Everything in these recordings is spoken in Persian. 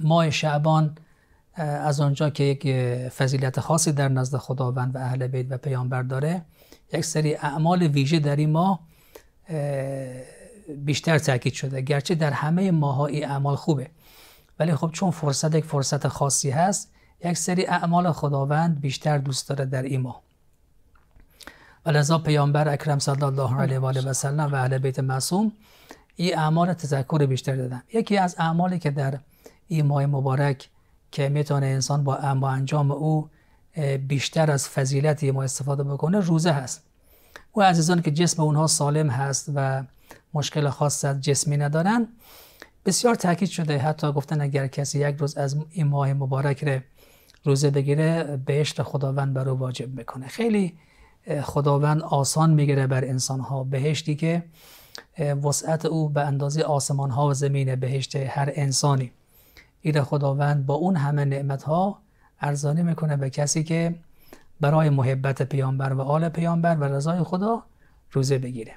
ماه شعبان از آنجا که یک فضیلت خاصی در نزد خداوند و اهل بیت و پیامبر داره یک سری اعمال ویژه در این ماه بیشتر تاکید شده گرچه در همه ماه اعمال خوبه ولی خب چون فرصت یک فرصت خاصی هست یک سری اعمال خداوند بیشتر دوست داره در این ماه ولذا پیامبر اکرم صلی الله علیه و آله و سلم و اهل بیت معصوم این اعمال تذکر بیشتر دادن یکی از اعمالی که در این ماه مبارک که میتونه انسان با, با انجام او بیشتر از فضیلت ما استفاده بکنه روزه هست و عزیزان که جسم اونها سالم هست و مشکل خاص جسمی ندارن بسیار تاکید شده حتی گفتن اگر کسی یک روز از این ماه مبارک رو روزه بگیره بهشت خداوند بر او واجب میکنه خیلی خداوند آسان میگیره بر انسان ها بهشتی که وسعت او به اندازه آسمان ها و زمینه بهشت هر انسانی ایده خداوند با اون همه نعمت ها ارزانی میکنه به کسی که برای محبت پیامبر و آل پیامبر و رضای خدا روزه بگیره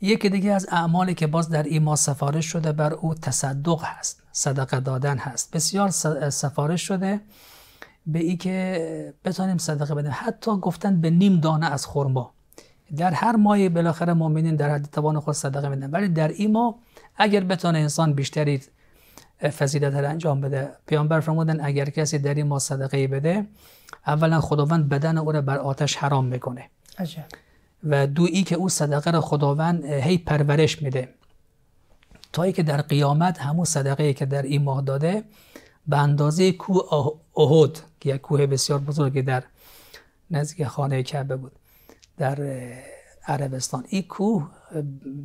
یکی دیگه از اعمالی که باز در ایما سفارش شده بر او تصدق هست صدقه دادن هست بسیار سفارش شده به ای که بتانیم صدقه بدیم حتی گفتن به نیم دانه از خورما در هر ماهی بالاخره مؤمنین در حد توان خود صدقه میدن ولی در این ماه اگر بتانه انسان بیشتری فضیلت را انجام بده پیامبر فرمودن اگر کسی در این ما صدقه بده اولا خداوند بدن او را بر آتش حرام میکنه عجب. و دویی که او صدقه را خداوند هی پرورش میده تا ای که در قیامت همون صدقه ای که در این ماه داده به اندازه کوه احد که یک کوه بسیار بزرگی در نزدیک خانه کعبه بود در عربستان این کوه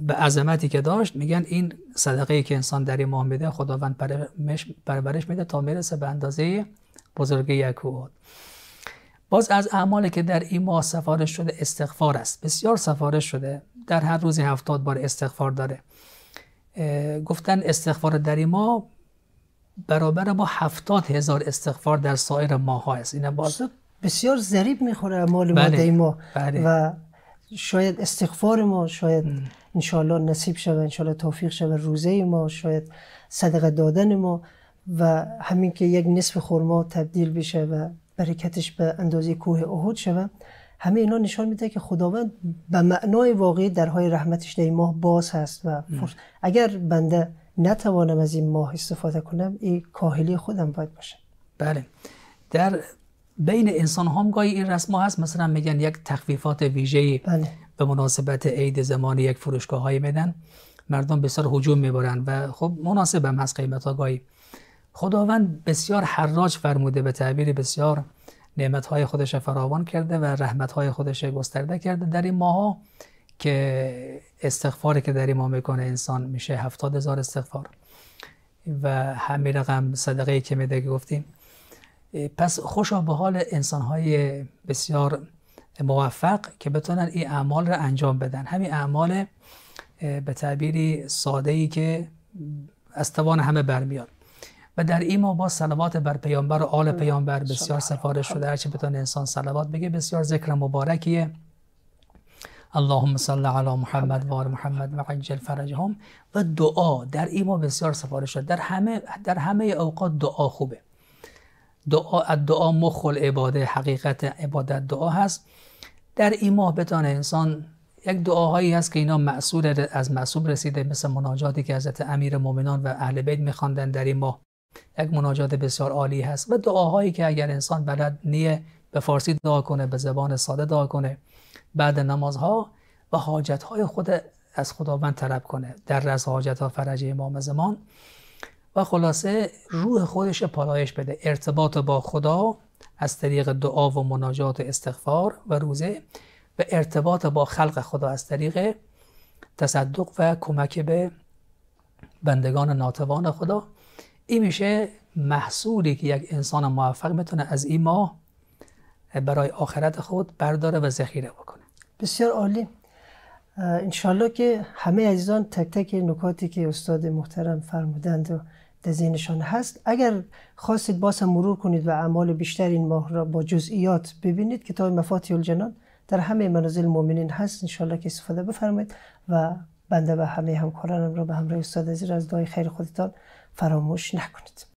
به عظمتی که داشت میگن این صدقه ای که انسان در این ماه میده خداوند پرورش میده تا میرسه به اندازه بزرگی یک کوه باز از اعمالی که در این ماه سفارش شده استغفار است بسیار سفارش شده در هر روزی هفتاد بار استغفار داره گفتن استغفار در این ماه برابر با هفتاد هزار استغفار در سایر ماه ها است این باز بسیار ذریب میخوره اعمال ما بله. بله. و شاید استغفار ما شاید انشالله نصیب شود انشالله توفیق شود روزه ما شاید صدقه دادن ما و همین که یک نصف خورما تبدیل بشه و برکتش به اندازه کوه احد شود همه اینا نشان میده که خداوند به معنای واقعی درهای رحمتش در ماه باز هست و اگر بنده نتوانم از این ماه استفاده کنم این کاهلی خودم باید باشه بله در بین انسان هم گاهی این رسم ها هست مثلا میگن یک تخفیفات ویژه بله. به مناسبت عید زمانی یک فروشگاه های میدن مردم بسیار هجوم میبرن و خب مناسب هم هست قیمت ها گاهی خداوند بسیار حراج فرموده به تعبیر بسیار نعمت های خودش فراوان کرده و رحمت های خودش گسترده کرده در این ماه که استغفاری که در این ماه میکنه انسان میشه هفتاد هزار استغفار و همین رقم صدقه که میده گفتیم پس خوشا به حال های بسیار موفق که بتونن این اعمال را انجام بدن همین اعمال به تعبیری ساده ای که از توان همه برمیاد و در این ما با سلوات بر پیامبر و آل پیامبر بسیار سفارش شده هرچه بتونه انسان صلوات بگه بسیار ذکر مبارکیه اللهم صل علی محمد و آل محمد و عجل فرجهم و دعا در این ما بسیار سفارش شده در همه در همه اوقات دعا خوبه دعا دعا مخل عباده حقیقت عبادت دعا هست در این ماه بتانه انسان یک دعاهایی هست که اینا مسئول از مسئول رسیده مثل مناجاتی که حضرت امیر مؤمنان و اهل بیت میخواندن در این ماه یک مناجات بسیار عالی هست و دعاهایی که اگر انسان بلد نیه به فارسی دعا کنه به زبان ساده دعا کنه بعد نمازها و حاجتهای خود از خداوند طلب کنه در رس حاجت ها فرج امام زمان و خلاصه روح خودش پالایش بده ارتباط با خدا از طریق دعا و مناجات و استغفار و روزه و ارتباط با خلق خدا از طریق تصدق و کمک به بندگان ناتوان خدا این میشه محصولی که یک انسان موفق میتونه از این ماه برای آخرت خود برداره و ذخیره بکنه بسیار عالی انشالله که همه عزیزان تک تک نکاتی که استاد محترم فرمودند و در ذهنشان هست اگر خواستید باز هم مرور کنید و اعمال بیشتر این ماه را با جزئیات ببینید کتاب مفاتی الجنان در همه منازل مؤمنین هست انشالله که استفاده بفرمایید و بنده و همه همکارانم را به همراه استاد عزیز از دعای خیر خودتان فراموش نکنید